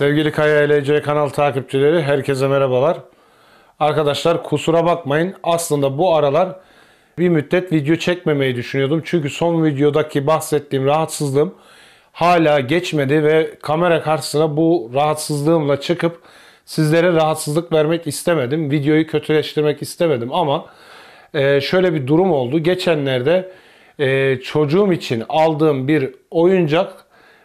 Sevgili Kaya LC kanal takipçileri herkese merhabalar. Arkadaşlar kusura bakmayın aslında bu aralar bir müddet video çekmemeyi düşünüyordum. Çünkü son videodaki bahsettiğim rahatsızlığım hala geçmedi ve kamera karşısına bu rahatsızlığımla çıkıp sizlere rahatsızlık vermek istemedim. Videoyu kötüleştirmek istemedim ama e, şöyle bir durum oldu. Geçenlerde e, çocuğum için aldığım bir oyuncak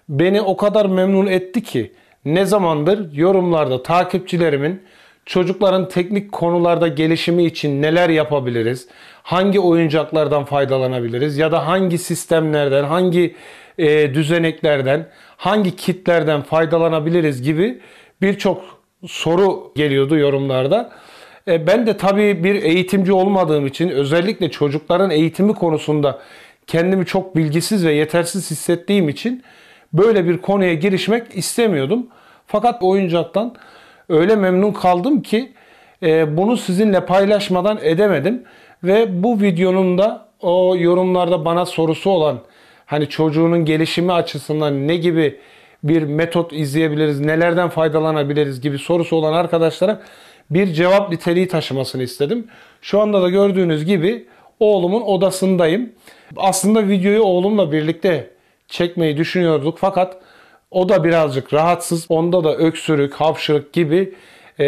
beni o kadar memnun etti ki ne zamandır yorumlarda takipçilerimin çocukların teknik konularda gelişimi için neler yapabiliriz? Hangi oyuncaklardan faydalanabiliriz? Ya da hangi sistemlerden, hangi e, düzeneklerden, hangi kitlerden faydalanabiliriz gibi birçok soru geliyordu yorumlarda. E, ben de tabii bir eğitimci olmadığım için özellikle çocukların eğitimi konusunda kendimi çok bilgisiz ve yetersiz hissettiğim için böyle bir konuya girişmek istemiyordum. Fakat oyuncaktan öyle memnun kaldım ki e, bunu sizinle paylaşmadan edemedim. Ve bu videonun da o yorumlarda bana sorusu olan hani çocuğunun gelişimi açısından ne gibi bir metot izleyebiliriz, nelerden faydalanabiliriz gibi sorusu olan arkadaşlara bir cevap niteliği taşımasını istedim. Şu anda da gördüğünüz gibi oğlumun odasındayım. Aslında videoyu oğlumla birlikte çekmeyi düşünüyorduk fakat o da birazcık rahatsız. Onda da öksürük, hapşırık gibi e,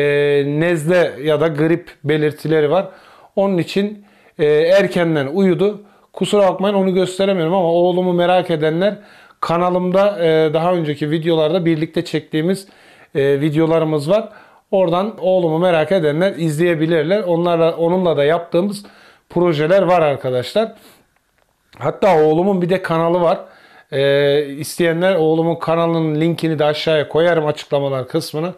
nezle ya da grip belirtileri var. Onun için e, erkenden uyudu. Kusura bakmayın onu gösteremiyorum ama oğlumu merak edenler kanalımda e, daha önceki videolarda birlikte çektiğimiz e, videolarımız var. Oradan oğlumu merak edenler izleyebilirler. Onlarla onunla da yaptığımız projeler var arkadaşlar. Hatta oğlumun bir de kanalı var. E, isteyenler oğlumun kanalının linkini de aşağıya koyarım açıklamalar kısmına.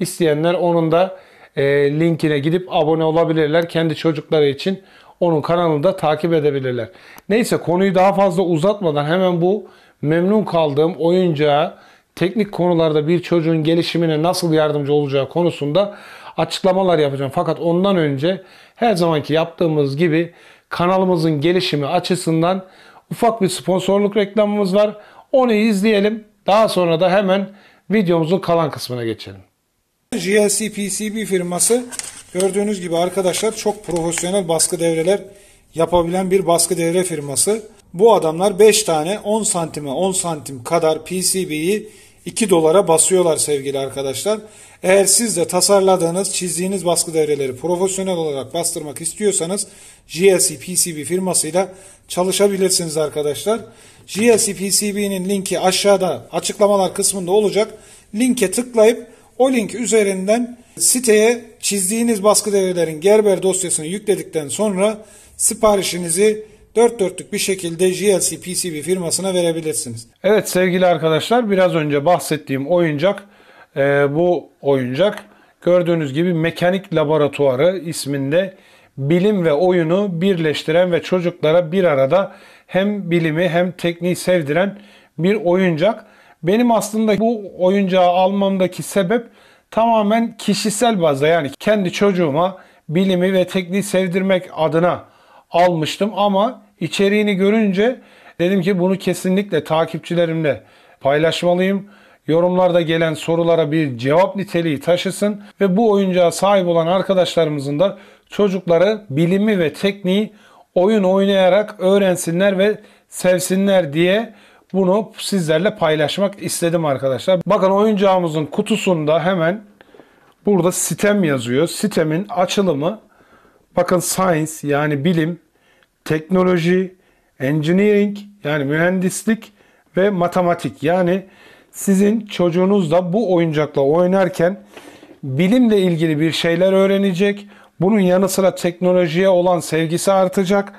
İsteyenler onun da e, linkine gidip abone olabilirler. Kendi çocukları için onun kanalını da takip edebilirler. Neyse konuyu daha fazla uzatmadan hemen bu memnun kaldığım oyuncağa teknik konularda bir çocuğun gelişimine nasıl yardımcı olacağı konusunda açıklamalar yapacağım. Fakat ondan önce her zamanki yaptığımız gibi kanalımızın gelişimi açısından ufak bir sponsorluk reklamımız var. Onu izleyelim. Daha sonra da hemen videomuzun kalan kısmına geçelim. GLC PCB firması gördüğünüz gibi arkadaşlar çok profesyonel baskı devreler yapabilen bir baskı devre firması. Bu adamlar 5 tane 10 santime 10 santim kadar PCB'yi 2 dolara basıyorlar sevgili arkadaşlar. Eğer siz de tasarladığınız, çizdiğiniz baskı devreleri profesyonel olarak bastırmak istiyorsanız GSC PCB firmasıyla çalışabilirsiniz arkadaşlar. GSC PCB'nin linki aşağıda açıklamalar kısmında olacak. Linke tıklayıp o link üzerinden siteye çizdiğiniz baskı devrelerin Gerber dosyasını yükledikten sonra siparişinizi dört dörtlük bir şekilde GLC PCB firmasına verebilirsiniz. Evet sevgili arkadaşlar biraz önce bahsettiğim oyuncak e, bu oyuncak gördüğünüz gibi mekanik laboratuvarı isminde bilim ve oyunu birleştiren ve çocuklara bir arada hem bilimi hem tekniği sevdiren bir oyuncak. Benim aslında bu oyuncağı almamdaki sebep tamamen kişisel bazda yani kendi çocuğuma bilimi ve tekniği sevdirmek adına almıştım ama İçeriğini görünce dedim ki bunu kesinlikle takipçilerimle paylaşmalıyım. Yorumlarda gelen sorulara bir cevap niteliği taşısın ve bu oyuncağa sahip olan arkadaşlarımızın da çocukları bilimi ve tekniği oyun oynayarak öğrensinler ve sevsinler diye bunu sizlerle paylaşmak istedim arkadaşlar. Bakın oyuncağımızın kutusunda hemen burada sitem yazıyor. Sitemin açılımı bakın science yani bilim teknoloji, engineering yani mühendislik ve matematik. Yani sizin çocuğunuz da bu oyuncakla oynarken bilimle ilgili bir şeyler öğrenecek. Bunun yanı sıra teknolojiye olan sevgisi artacak.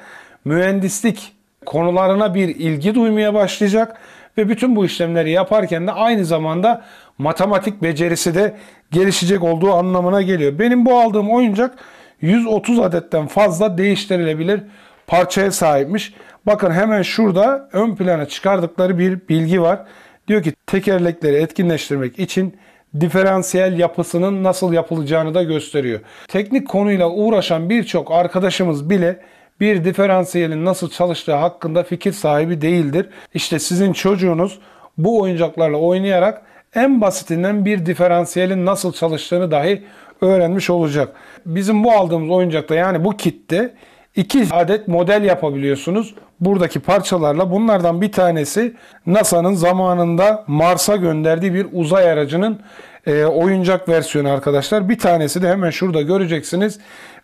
Mühendislik konularına bir ilgi duymaya başlayacak ve bütün bu işlemleri yaparken de aynı zamanda matematik becerisi de gelişecek olduğu anlamına geliyor. Benim bu aldığım oyuncak 130 adetten fazla değiştirilebilir parçaya sahipmiş. Bakın hemen şurada ön plana çıkardıkları bir bilgi var. Diyor ki tekerlekleri etkinleştirmek için diferansiyel yapısının nasıl yapılacağını da gösteriyor. Teknik konuyla uğraşan birçok arkadaşımız bile bir diferansiyelin nasıl çalıştığı hakkında fikir sahibi değildir. İşte sizin çocuğunuz bu oyuncaklarla oynayarak en basitinden bir diferansiyelin nasıl çalıştığını dahi öğrenmiş olacak. Bizim bu aldığımız oyuncakta yani bu kitte 2 adet model yapabiliyorsunuz. Buradaki parçalarla bunlardan bir tanesi NASA'nın zamanında Mars'a gönderdiği bir uzay aracının e, oyuncak versiyonu arkadaşlar. Bir tanesi de hemen şurada göreceksiniz.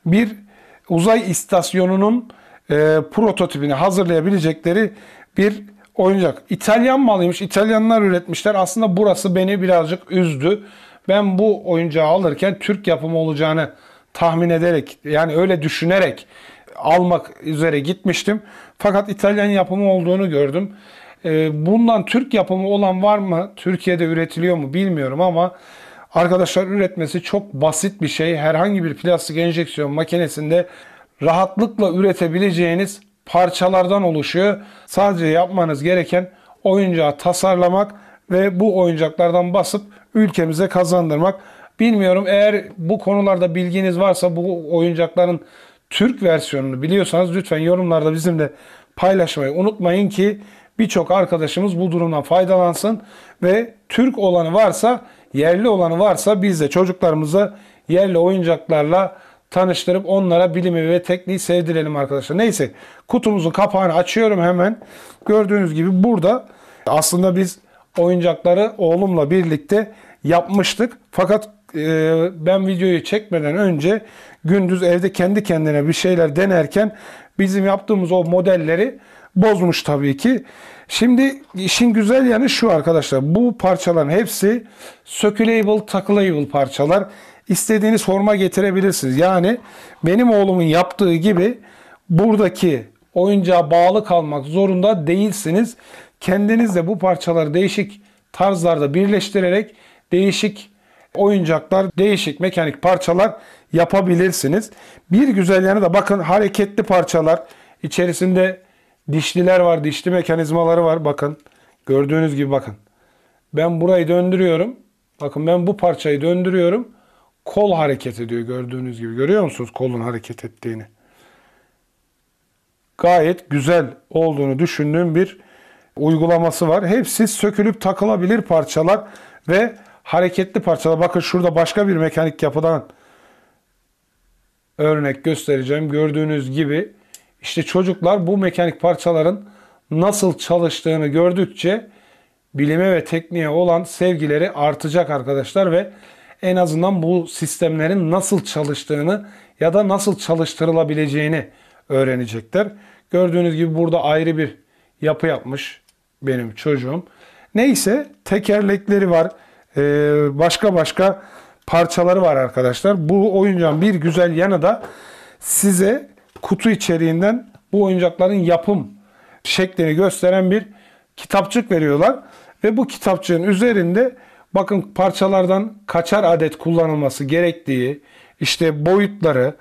Bir uzay istasyonunun e, prototipini hazırlayabilecekleri bir oyuncak. İtalyan malıymış. İtalyanlar üretmişler. Aslında burası beni birazcık üzdü. Ben bu oyuncağı alırken Türk yapımı olacağını tahmin ederek yani öyle düşünerek almak üzere gitmiştim. Fakat İtalyan yapımı olduğunu gördüm. Ee, bundan Türk yapımı olan var mı? Türkiye'de üretiliyor mu bilmiyorum ama arkadaşlar üretmesi çok basit bir şey. Herhangi bir plastik enjeksiyon makinesinde rahatlıkla üretebileceğiniz parçalardan oluşuyor. Sadece yapmanız gereken oyuncağı tasarlamak ve bu oyuncaklardan basıp ülkemize kazandırmak. Bilmiyorum eğer bu konularda bilginiz varsa bu oyuncakların Türk versiyonunu biliyorsanız lütfen yorumlarda bizimle paylaşmayı unutmayın ki birçok arkadaşımız bu durumdan faydalansın ve Türk olanı varsa, yerli olanı varsa biz de çocuklarımızı yerli oyuncaklarla tanıştırıp onlara bilimi ve tekniği sevdirelim arkadaşlar. Neyse kutumuzun kapağını açıyorum hemen. Gördüğünüz gibi burada aslında biz oyuncakları oğlumla birlikte yapmıştık. Fakat ee, ben videoyu çekmeden önce gündüz evde kendi kendine bir şeyler denerken bizim yaptığımız o modelleri bozmuş tabii ki. Şimdi işin güzel yanı şu arkadaşlar. Bu parçaların hepsi sökülable, takılable parçalar. İstediğiniz forma getirebilirsiniz. Yani benim oğlumun yaptığı gibi buradaki oyuncağa bağlı kalmak zorunda değilsiniz. Kendiniz de bu parçaları değişik tarzlarda birleştirerek değişik oyuncaklar, değişik mekanik parçalar yapabilirsiniz. Bir güzel yanı da bakın hareketli parçalar. içerisinde dişliler var, dişli mekanizmaları var. Bakın gördüğünüz gibi bakın. Ben burayı döndürüyorum. Bakın ben bu parçayı döndürüyorum. Kol hareket ediyor gördüğünüz gibi. Görüyor musunuz kolun hareket ettiğini? Gayet güzel olduğunu düşündüğüm bir uygulaması var. Hepsi sökülüp takılabilir parçalar ve hareketli parçada bakın şurada başka bir mekanik yapıdan örnek göstereceğim. Gördüğünüz gibi işte çocuklar bu mekanik parçaların nasıl çalıştığını gördükçe bilime ve tekniğe olan sevgileri artacak arkadaşlar ve en azından bu sistemlerin nasıl çalıştığını ya da nasıl çalıştırılabileceğini öğrenecekler. Gördüğünüz gibi burada ayrı bir yapı yapmış benim çocuğum. Neyse tekerlekleri var ee, başka başka parçaları var arkadaşlar. Bu oyuncağın bir güzel yanı da size kutu içeriğinden bu oyuncakların yapım şeklini gösteren bir kitapçık veriyorlar. Ve bu kitapçığın üzerinde bakın parçalardan kaçar adet kullanılması gerektiği, işte boyutları,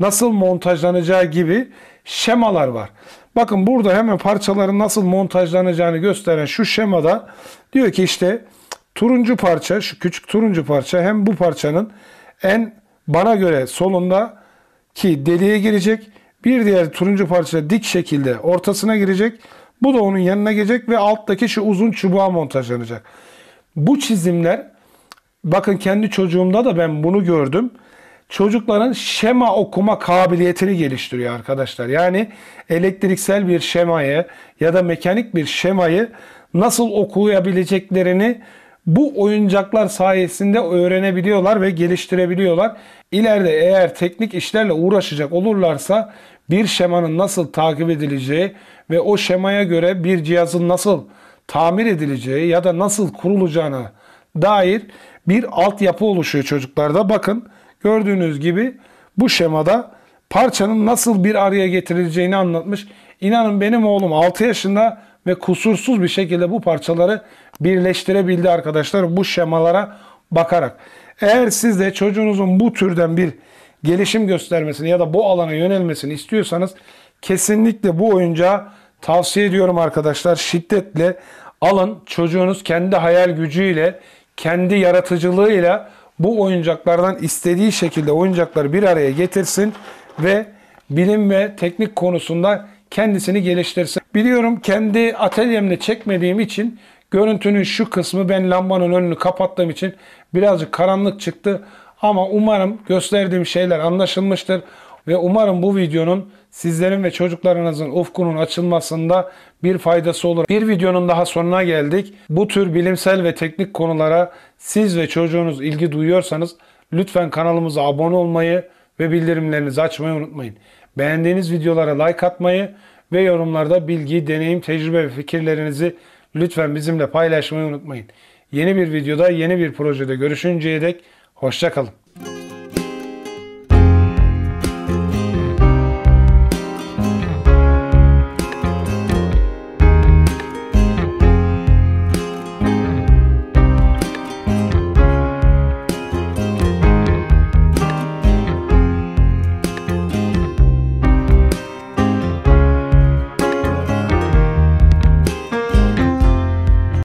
nasıl montajlanacağı gibi şemalar var. Bakın burada hemen parçaların nasıl montajlanacağını gösteren şu şemada diyor ki işte Turuncu parça, şu küçük turuncu parça hem bu parçanın en bana göre solunda ki deliğe girecek. Bir diğer turuncu parça dik şekilde ortasına girecek. Bu da onun yanına gelecek ve alttaki şu uzun çubuğa montajlanacak. Bu çizimler bakın kendi çocuğumda da ben bunu gördüm. Çocukların şema okuma kabiliyetini geliştiriyor arkadaşlar. Yani elektriksel bir şemayı ya da mekanik bir şemayı nasıl okuyabileceklerini bu oyuncaklar sayesinde öğrenebiliyorlar ve geliştirebiliyorlar. İleride eğer teknik işlerle uğraşacak olurlarsa bir şemanın nasıl takip edileceği ve o şemaya göre bir cihazın nasıl tamir edileceği ya da nasıl kurulacağına dair bir altyapı oluşuyor çocuklarda. Bakın gördüğünüz gibi bu şemada parçanın nasıl bir araya getirileceğini anlatmış. İnanın benim oğlum 6 yaşında ve kusursuz bir şekilde bu parçaları birleştirebildi arkadaşlar bu şemalara bakarak. Eğer siz de çocuğunuzun bu türden bir gelişim göstermesini ya da bu alana yönelmesini istiyorsanız kesinlikle bu oyuncağı tavsiye ediyorum arkadaşlar. Şiddetle alın çocuğunuz kendi hayal gücüyle, kendi yaratıcılığıyla bu oyuncaklardan istediği şekilde oyuncakları bir araya getirsin ve bilim ve teknik konusunda kendisini geliştirsin. Biliyorum kendi atölyemle çekmediğim için görüntünün şu kısmı ben lambanın önünü kapattığım için birazcık karanlık çıktı. Ama umarım gösterdiğim şeyler anlaşılmıştır. Ve umarım bu videonun sizlerin ve çocuklarınızın ufkunun açılmasında bir faydası olur. Bir videonun daha sonuna geldik. Bu tür bilimsel ve teknik konulara siz ve çocuğunuz ilgi duyuyorsanız lütfen kanalımıza abone olmayı ve bildirimlerinizi açmayı unutmayın. Beğendiğiniz videolara like atmayı ve yorumlarda bilgi, deneyim, tecrübe ve fikirlerinizi lütfen bizimle paylaşmayı unutmayın. Yeni bir videoda, yeni bir projede görüşünceye dek hoşçakalın.